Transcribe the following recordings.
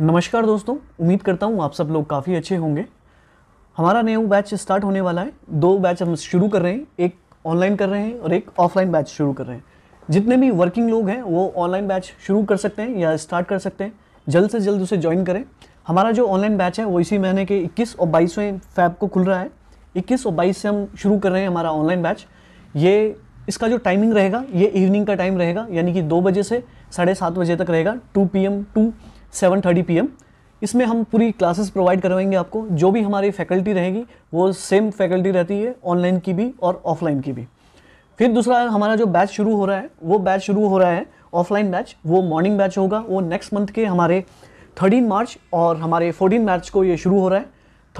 नमस्कार दोस्तों उम्मीद करता हूँ आप सब लोग काफ़ी अच्छे होंगे हमारा नया बैच स्टार्ट होने वाला है दो बैच हम शुरू कर रहे हैं एक ऑनलाइन कर रहे हैं और एक ऑफलाइन बैच शुरू कर रहे हैं जितने भी वर्किंग लोग हैं वो ऑनलाइन बैच शुरू कर सकते हैं या स्टार्ट कर सकते हैं जल्द से जल्द उसे ज्वाइन करें हमारा जो ऑनलाइन बैच है वो इसी महीने के 21 और बाईसवें फैब को खुल रहा है 21 और 22 से हम शुरू कर रहे हैं हमारा ऑनलाइन बैच ये इसका जो टाइमिंग रहेगा ये इवनिंग का टाइम रहेगा यानी कि दो बजे से साढ़े सात बजे तक रहेगा two P M to seven thirty P M इसमें हम पूरी क्लासेस प्रोवाइड करवाएंगे आपको जो भी हमारी फैकल्टी रहेगी वो सेम फैकल्टी रहती है ऑनलाइन की भी और ऑफलाइन की भी फिर दूसरा हमारा जो बैच शुरू हो रहा है वो बैच शुरू हो रहा है ऑफलाइन बैच वो मॉर्निंग बैच होगा वो नेक्स्ट मंथ के हमारे थर्टीन मार्च और हमारे फोर्टीन मार्च को ये शुरू हो रहा है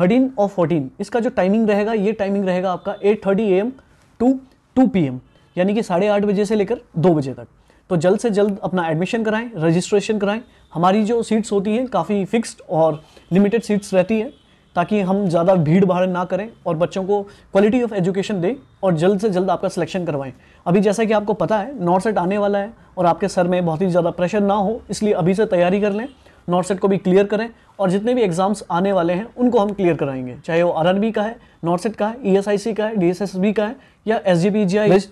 थर्टीन और फोर्टीन इसका जो टाइमिंग रहेगा ये टाइमिंग रहेगा आपका eight thirty A M to two P M यानी कि साढ़े आठ बजे से लेकर दो बजे तक तो जल्द से जल्द अपना एडमिशन कराएं रजिस्ट्रेशन कराएं हमारी जो सीट्स होती हैं काफ़ी फिक्स्ड और लिमिटेड सीट्स रहती हैं ताकि हम ज़्यादा भीड़ भाड़ ना करें और बच्चों को क्वालिटी ऑफ एजुकेशन दें और जल्द से जल्द आपका सिलेक्शन करवाएं अभी जैसा कि आपको पता है नॉर्थ सेट आने वाला है और आपके सर में बहुत ही ज़्यादा प्रेशर ना हो इसलिए अभी से तैयारी कर लें नॉर्थ सेट को भी क्लियर करें और जितने भी एग्ज़ाम्स आने वाले हैं उनको हम क्लियर कराएंगे चाहे वो आर का है नॉर्थ सेट का है ई e का है डी का है या एस जी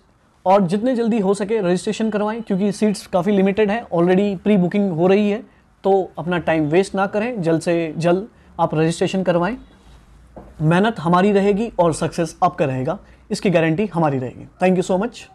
और जितने जल्दी हो सके रजिस्ट्रेशन करवाएं क्योंकि सीट्स काफ़ी लिमिटेड हैं ऑलरेडी प्री बुकिंग हो रही है तो अपना टाइम वेस्ट ना करें जल्द से जल्द आप रजिस्ट्रेशन करवाएं मेहनत हमारी रहेगी और सक्सेस आपका रहेगा इसकी गारंटी हमारी रहेगी थैंक यू सो मच